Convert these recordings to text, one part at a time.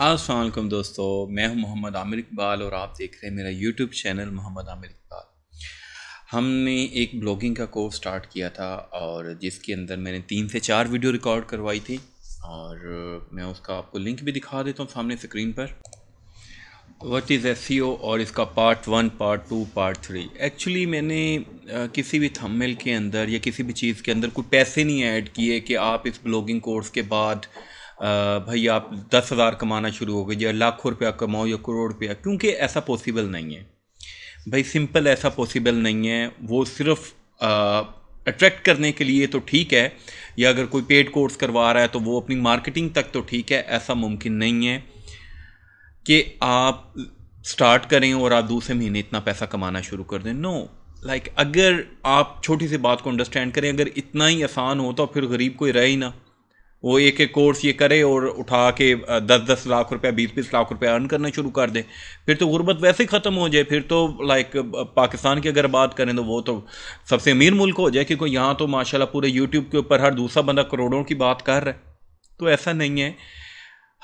असलम दोस्तों मैं हूं मोहम्मद आमिर इकबाल और आप देख रहे हैं मेरा यूट्यूब चैनल मोहम्मद आमिर इकबाल हमने एक ब्लॉगिंग का कोर्स स्टार्ट किया था और जिसके अंदर मैंने तीन से चार वीडियो रिकॉर्ड करवाई थी और मैं उसका आपको लिंक भी दिखा देता हूँ सामने स्क्रीन पर वट इज़ एस और इसका part one part two part three actually मैंने किसी भी थंबनेल के अंदर या किसी भी चीज़ के अंदर कोई पैसे नहीं ऐड किए कि आप इस ब्लॉगिंग कोर्स के बाद भाई आप दस हज़ार कमाना शुरू हो गए या लाखों रुपया कमाओ या करोड़ रुपया क्योंकि ऐसा पॉसिबल नहीं है भाई सिंपल ऐसा पॉसिबल नहीं है वो सिर्फ अट्रैक्ट करने के लिए तो ठीक है या अगर कोई पेड कोर्स करवा रहा है तो वो अपनी मार्केटिंग तक तो ठीक है ऐसा मुमकिन नहीं है कि आप स्टार्ट करें और आप दूसरे महीने इतना पैसा कमाना शुरू कर दें नो लाइक अगर आप छोटी सी बात को अंडरस्टैंड करें अगर इतना ही आसान हो तो फिर गरीब कोई रहे ही ना वो एक एक कोर्स ये करे और उठा के दस दस लाख रुपया बीस बीस लाख रुपया अर्न करना शुरू कर दे फिर तो गुर्बत वैसे ही ख़त्म हो जाए फिर तो लाइक पाकिस्तान की अगर बात करें तो वो तो सबसे अमीर मुल्क हो जाए क्योंकि यहाँ तो माशाल्लाह पूरे यूट्यूब के ऊपर हर दूसरा बंदा करोड़ों की बात कर रहा है तो ऐसा नहीं है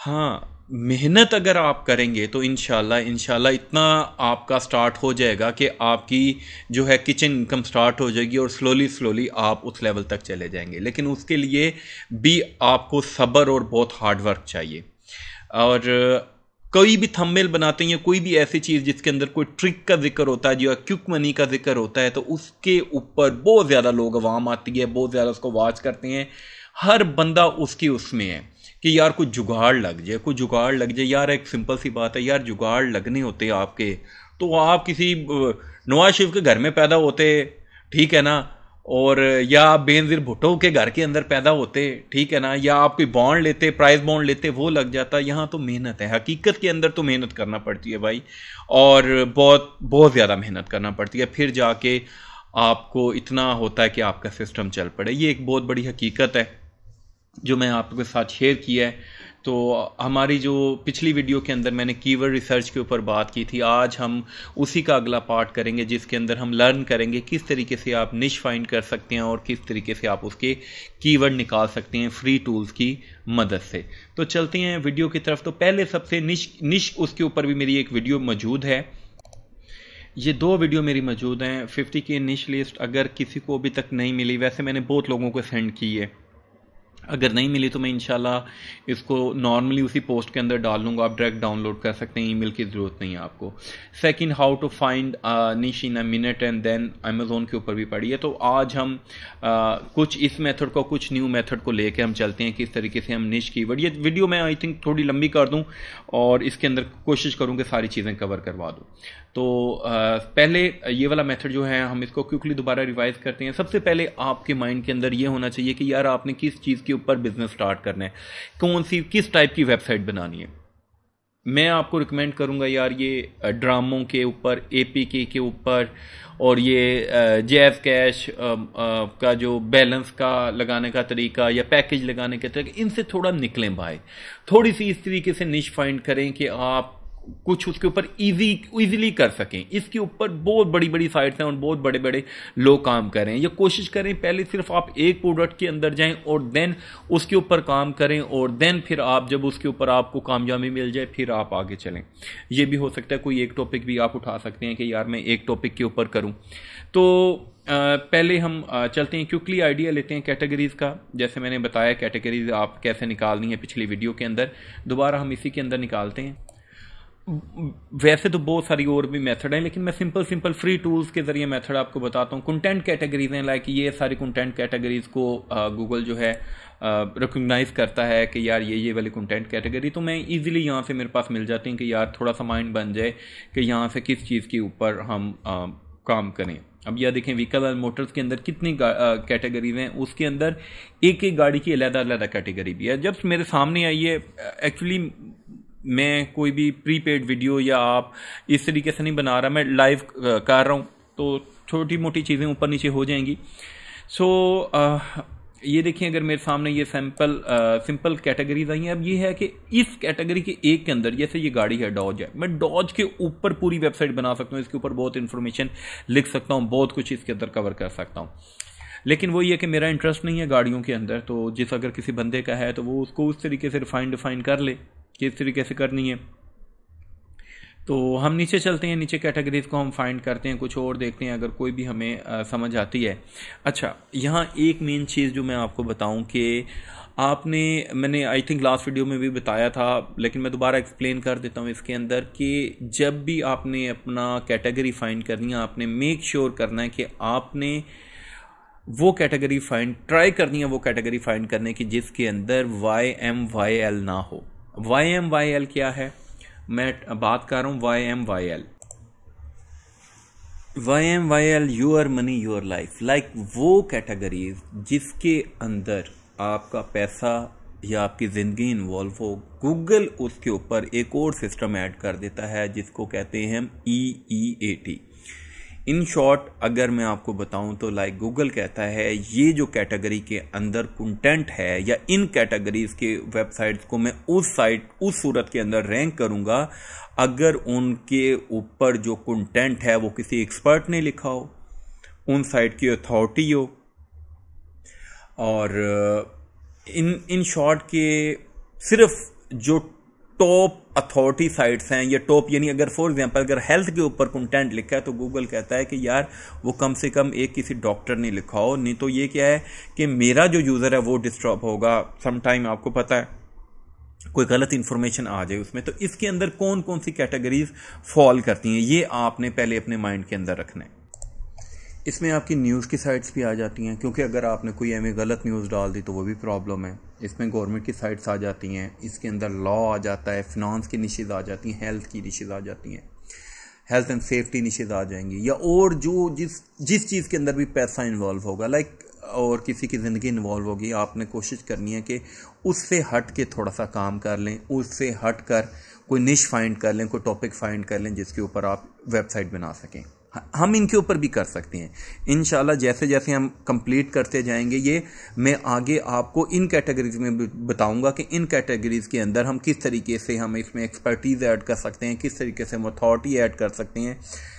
हाँ मेहनत अगर आप करेंगे तो इन शाला इतना आपका स्टार्ट हो जाएगा कि आपकी जो है किचन इनकम स्टार्ट हो जाएगी और स्लोली स्लोली आप उस लेवल तक चले जाएंगे लेकिन उसके लिए भी आपको सब्र और बहुत हार्ड वर्क चाहिए और कोई भी थंबनेल बनाते हैं या कोई भी ऐसी चीज़ जिसके अंदर कोई ट्रिक का जिक्र होता है जो क्विक मनी का जिक्र होता है तो उसके ऊपर बहुत ज़्यादा लोग आवाम आती है बहुत ज़्यादा उसको वॉच करते हैं हर बंदा उसकी उसमें है कि यार कुछ जुगाड़ लग जाए कुछ जुगाड़ लग जाए यार एक सिंपल सी बात है यार जुगाड़ लगने होते आपके तो आप किसी नवाज शरीफ के घर में पैदा होते ठीक है ना और या आप बेनजीर भुट्टो के घर के अंदर पैदा होते ठीक है ना या आप कोई बॉन्ड लेते प्राइस बॉन्ड लेते वो लग जाता यहाँ तो मेहनत है हकीकत के अंदर तो मेहनत करना पड़ती है भाई और बहुत बहुत ज़्यादा मेहनत करना पड़ती है फिर जाके आपको इतना होता है कि आपका सिस्टम चल पड़े ये एक बहुत बड़ी हकीकत है जो मैं आपके साथ शेयर किया है तो हमारी जो पिछली वीडियो के अंदर मैंने कीवर्ड रिसर्च के ऊपर बात की थी आज हम उसी का अगला पार्ट करेंगे जिसके अंदर हम लर्न करेंगे किस तरीके से आप निश फाइंड कर सकते हैं और किस तरीके से आप उसके कीवर्ड निकाल सकते हैं फ्री टूल्स की मदद से तो चलते हैं वीडियो की तरफ तो पहले सबसे निश निश उसके ऊपर भी मेरी एक वीडियो मौजूद है ये दो वीडियो मेरी मौजूद हैं 50 के निश लिस्ट अगर किसी को अभी तक नहीं मिली वैसे मैंने बहुत लोगों को सेंड की है अगर नहीं मिली तो मैं इनशाला इसको नॉर्मली उसी पोस्ट के अंदर डाल लूँगा आप डायरेक्ट डाउनलोड कर सकते हैं ईमेल की ज़रूरत नहीं है आपको second how to find niche in a minute and then Amazon के ऊपर भी पड़ी है तो आज हम आ, uh, कुछ इस मेथड को कुछ न्यू मेथड को लेके हम चलते हैं किस तरीके से हम निश की वर्ड ये वीडियो मैं आई थिंक थोड़ी लंबी कर दूँ और इसके अंदर कोशिश करूँ कि सारी चीज़ें कवर करवा दूँ तो पहले ये वाला मेथड जो है हम इसको क्विकली दोबारा रिवाइज करते हैं सबसे पहले आपके माइंड के अंदर ये होना चाहिए कि यार आपने किस चीज़ के ऊपर बिजनेस स्टार्ट करना है कौन सी किस टाइप की वेबसाइट बनानी है मैं आपको रिकमेंड करूंगा यार ये ड्रामों के ऊपर ए के ऊपर और ये जैज कैश का जो बैलेंस का लगाने का तरीका या पैकेज लगाने का तरीका इनसे थोड़ा निकलें भाई थोड़ी सी इस तरीके से निश फाइंड करें कि आप कुछ उसके ऊपर इजी इजीली कर सकें इसके ऊपर बहुत बड़ी बड़ी साइट्स हैं और बहुत बड़े बड़े लोग काम करें या कोशिश करें पहले सिर्फ आप एक प्रोडक्ट के अंदर जाएं और देन उसके ऊपर काम करें और देन फिर आप जब उसके ऊपर आपको कामयाबी मिल जाए फिर आप आगे चलें ये भी हो सकता है कोई एक टॉपिक भी आप उठा सकते हैं कि यार मैं एक टॉपिक के ऊपर करूँ तो पहले हम चलते हैं क्विकली आइडिया लेते हैं कैटेगरीज का जैसे मैंने बताया कैटेगरीज आप कैसे निकालनी है पिछली वीडियो के अंदर दोबारा हम इसी के अंदर निकालते हैं वैसे तो बहुत सारी और भी मेथड हैं लेकिन मैं सिंपल सिंपल फ्री टूल्स के जरिए मेथड आपको बताता हूँ कंटेंट कैटेगरीज हैं लाइक ये सारी कंटेंट कैटेगरीज को गूगल जो है रिकोगनाइज करता है कि यार ये ये वाली कंटेंट कैटेगरी तो मैं इजीली यहाँ से मेरे पास मिल जाती हैं कि यार थोड़ा सा माइंड बन जाए कि यहाँ से किस चीज़ के ऊपर हम आ, काम करें अब यह देखें व्हीकल एंड मोटर्स के अंदर कितनी कैटेगरीज हैं उसके अंदर एक एक गाड़ी की अलहदा अलहदा कैटेगरी भी है जब मेरे सामने आई है एक्चुअली मैं कोई भी प्री पेड वीडियो या आप इस तरीके से नहीं बना रहा मैं लाइव कर रहा हूँ तो छोटी मोटी चीज़ें ऊपर नीचे हो जाएंगी सो so, ये देखिए अगर मेरे सामने ये सैम्पल सिंपल कैटेगरीज आई हैं अब ये है कि इस कैटेगरी के एक के अंदर जैसे ये गाड़ी है डॉज है मैं डॉज के ऊपर पूरी वेबसाइट बना सकता हूँ इसके ऊपर बहुत इन्फॉर्मेशन लिख सकता हूँ बहुत कुछ इसके अंदर कवर कर सकता हूँ लेकिन वो ये कि मेरा इंटरेस्ट नहीं है गाड़ियों के अंदर तो जिस अगर किसी बंदे का है तो वो उसको उस तरीके से रिफाइन डिफाइन कर ले किस तरीके से करनी है तो हम नीचे चलते हैं नीचे कैटेगरीज को हम फाइंड करते हैं कुछ और देखते हैं अगर कोई भी हमें आ, समझ आती है अच्छा यहाँ एक मेन चीज़ जो मैं आपको बताऊं कि आपने मैंने आई थिंक लास्ट वीडियो में भी बताया था लेकिन मैं दोबारा एक्सप्लेन कर देता हूँ इसके अंदर कि जब भी आपने अपना कैटेगरी फाइंड करनी है आपने मेक श्योर sure करना है कि आपने वो कैटेगरी फाइंड ट्राई करनी है वो कैटेगरी फाइंड करने की जिसके अंदर वाई एम वाई एल ना हो वाई एम वाई एल क्या है मैं बात कर रहा हूँ Y M Y L Y M Y L your money your life like वो कैटेगरीज जिसके अंदर आपका पैसा या आपकी ज़िंदगी इन्वॉल्व हो गूगल उसके ऊपर एक और सिस्टम ऐड कर देता है जिसको कहते हैं ई ई ए टी इन शॉर्ट अगर मैं आपको बताऊं तो लाइक गूगल कहता है ये जो कैटेगरी के अंदर कंटेंट है या इन कैटेगरीज के वेबसाइट्स को मैं उस साइट उस सूरत के अंदर रैंक करूंगा अगर उनके ऊपर जो कंटेंट है वो किसी एक्सपर्ट ने लिखा हो उन साइट की अथॉरिटी हो और इन इन शॉर्ट के सिर्फ जो टॉप अथॉरिटी साइट्स हैं ये टॉप यानी अगर फॉर एग्जांपल अगर हेल्थ के ऊपर कंटेंट लिखा है तो गूगल कहता है कि यार वो कम से कम एक किसी डॉक्टर ने लिखा हो नहीं तो ये क्या है कि मेरा जो यूज़र है वो डिस्टर्ब होगा समटाइम आपको पता है कोई गलत इन्फॉर्मेशन आ जाए उसमें तो इसके अंदर कौन कौन सी कैटेगरीज फॉल करती हैं ये आपने पहले अपने माइंड के अंदर रखना है इसमें आपकी न्यूज़ की साइट्स भी आ जाती हैं क्योंकि अगर आपने कोई एम गलत न्यूज़ डाल दी तो वो भी प्रॉब्लम है इसमें गवर्नमेंट की साइट्स आ जाती हैं इसके अंदर लॉ आ जाता है फिनांस की निशेज़ आ जाती हैं हेल्थ की निशेज़ आ जाती हैं हेल्थ एंड सेफ्टी निशेज़ आ जाएंगी या और जो जिस जिस चीज़ के अंदर भी पैसा इन्वॉल्व होगा लाइक और किसी की ज़िंदगी इन्वॉल्व होगी आपने कोशिश करनी है कि उससे हट के थोड़ा सा काम कर लें उससे हट कर कोई निश फाइंड कर लें कोई टॉपिक फाइंड कर लें जिसके ऊपर आप वेबसाइट बना सकें हम इनके ऊपर भी कर सकते हैं इन जैसे जैसे हम कंप्लीट करते जाएंगे ये मैं आगे आपको इन कैटेगरीज में बताऊंगा कि इन कैटेगरीज के अंदर हम किस तरीके से हम इसमें एक्सपर्टीज़ ऐड कर सकते हैं किस तरीके से हम अथॉरिटी ऐड कर सकते हैं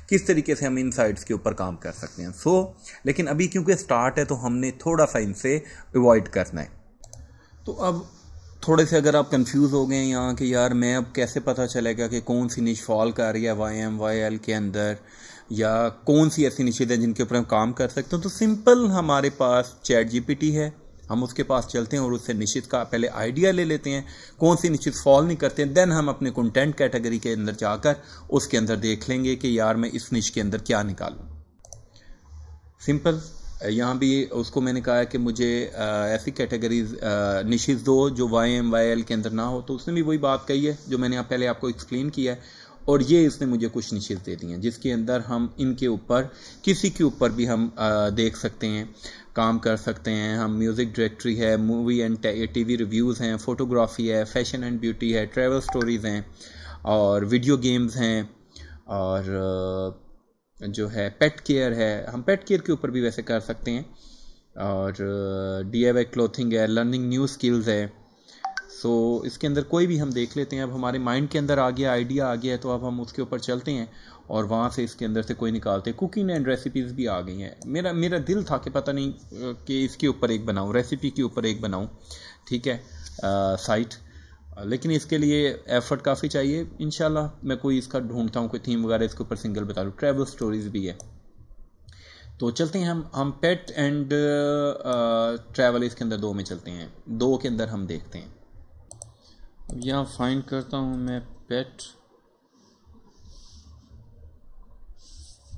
किस तरीके से हम इन साइड्स के ऊपर काम कर सकते हैं सो so, लेकिन अभी क्योंकि स्टार्ट है तो हमने थोड़ा सा इनसे अवॉइड करना है तो अब थोड़े से अगर आप कंफ्यूज हो गए यहाँ कि यार मैं अब कैसे पता चलेगा कि कौन सी निश फॉल कर रही है वाई एम वाई एल के अंदर या कौन सी ऐसी निशेद है जिनके ऊपर हम काम कर सकते हैं तो सिंपल हमारे पास चैट जीपीटी है हम उसके पास चलते हैं और उससे निश्चित का पहले आइडिया ले लेते हैं कौन सी निश्चित फॉल नहीं करते हैं देन हम अपने कंटेंट कैटेगरी के अंदर जाकर उसके अंदर देख लेंगे कि यार मैं इस निश के अंदर क्या निकालू सिंपल यहाँ भी उसको मैंने कहा कि मुझे ऐसी कैटेगरीज निशिज दो जो वाई एम वाई एल के अंदर ना हो तो उसने भी वही बात कही है जो मैंने आप पहले आपको एक्सप्लेन किया है और ये इसने मुझे कुछ निश्चित दे दी हैं जिसके अंदर हम इनके ऊपर किसी के ऊपर भी हम आ, देख सकते हैं काम कर सकते हैं हम म्यूज़िक डायरेक्टरी है मूवी एंड टीवी रिव्यूज़ हैं फ़ोटोग्राफी है फैशन एंड ब्यूटी है ट्रैवल स्टोरीज़ हैं और वीडियो गेम्स हैं और जो है पेट केयर है हम पेट केयर के ऊपर भी वैसे कर सकते हैं और डी क्लोथिंग है लर्निंग न्यू स्किल्स है सो so, इसके अंदर कोई भी हम देख लेते हैं अब हमारे माइंड के अंदर आ गया आइडिया आ गया है तो अब हम उसके ऊपर चलते हैं और वहाँ से इसके अंदर से कोई निकालते हैं कुकिंग एंड रेसिपीज़ भी आ गई हैं मेरा मेरा दिल था कि पता नहीं कि इसके ऊपर एक बनाऊँ रेसिपी के ऊपर एक बनाऊँ ठीक है साइट लेकिन इसके लिए एफर्ट काफ़ी चाहिए इन मैं कोई इसका ढूंढता हूँ कोई थीम वगैरह इसके ऊपर सिंगल बता दूँ ट्रैवल स्टोरीज़ भी है तो चलते हैं हम हम पेट एंड ट्रैवल इसके अंदर दो में चलते हैं दो के अंदर हम देखते हैं अब यहाँ फाइंड करता हूँ मैं पेट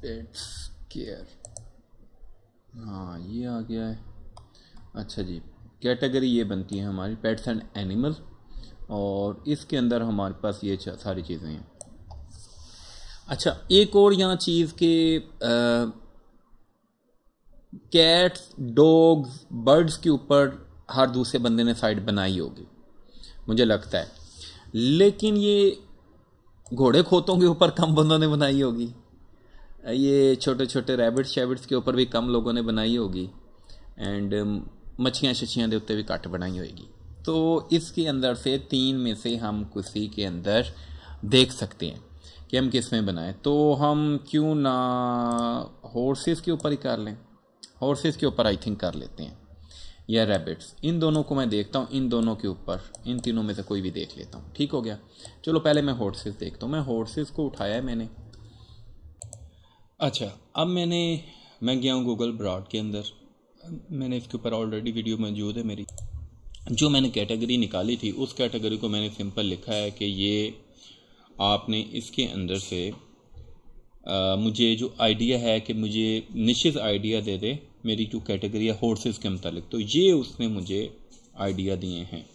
पेट्स केयर हाँ ये आ गया है अच्छा जी कैटेगरी ये बनती है हमारी पेट्स एंड एनिमल और इसके अंदर हमारे पास ये सारी चीज़ें हैं अच्छा एक और यहाँ चीज़ के कैट्स डॉग्स बर्ड्स के ऊपर हर दूसरे बंदे ने साइड बनाई होगी मुझे लगता है लेकिन ये घोड़े खोतों के ऊपर कम बंदों ने बनाई होगी ये छोटे छोटे रैबिट शैबिट्स के ऊपर भी कम लोगों ने बनाई होगी एंड um, मच्छियाँ शछियाँ के उत्ते भी कट बनाई होगी तो इसके अंदर से तीन में से हम किसी के अंदर देख सकते हैं कि हम किस में बनाएं तो हम क्यों ना हॉर्सेस के ऊपर ही कर लें हॉर्सेस के ऊपर आई थिंक कर लेते हैं या रैबिट्स इन दोनों को मैं देखता हूँ इन दोनों के ऊपर इन तीनों में से कोई भी देख लेता हूँ ठीक हो गया चलो पहले मैं हॉर्सेस देखता हूँ मैं हॉर्सेस को उठाया है मैंने अच्छा अब मैंने मैं गया हूँ गूगल ब्रॉड के अंदर मैंने इसके ऊपर ऑलरेडी वीडियो मौजूद है मेरी जो मैंने कैटेगरी निकाली थी उस कैटेगरी को मैंने सिंपल लिखा है कि ये आपने इसके अंदर से आ, मुझे जो आइडिया है कि मुझे निश्चित आइडिया दे दे मेरी जो कैटेगरी है हॉर्सेस के मतलब तो ये उसने मुझे आइडिया दिए हैं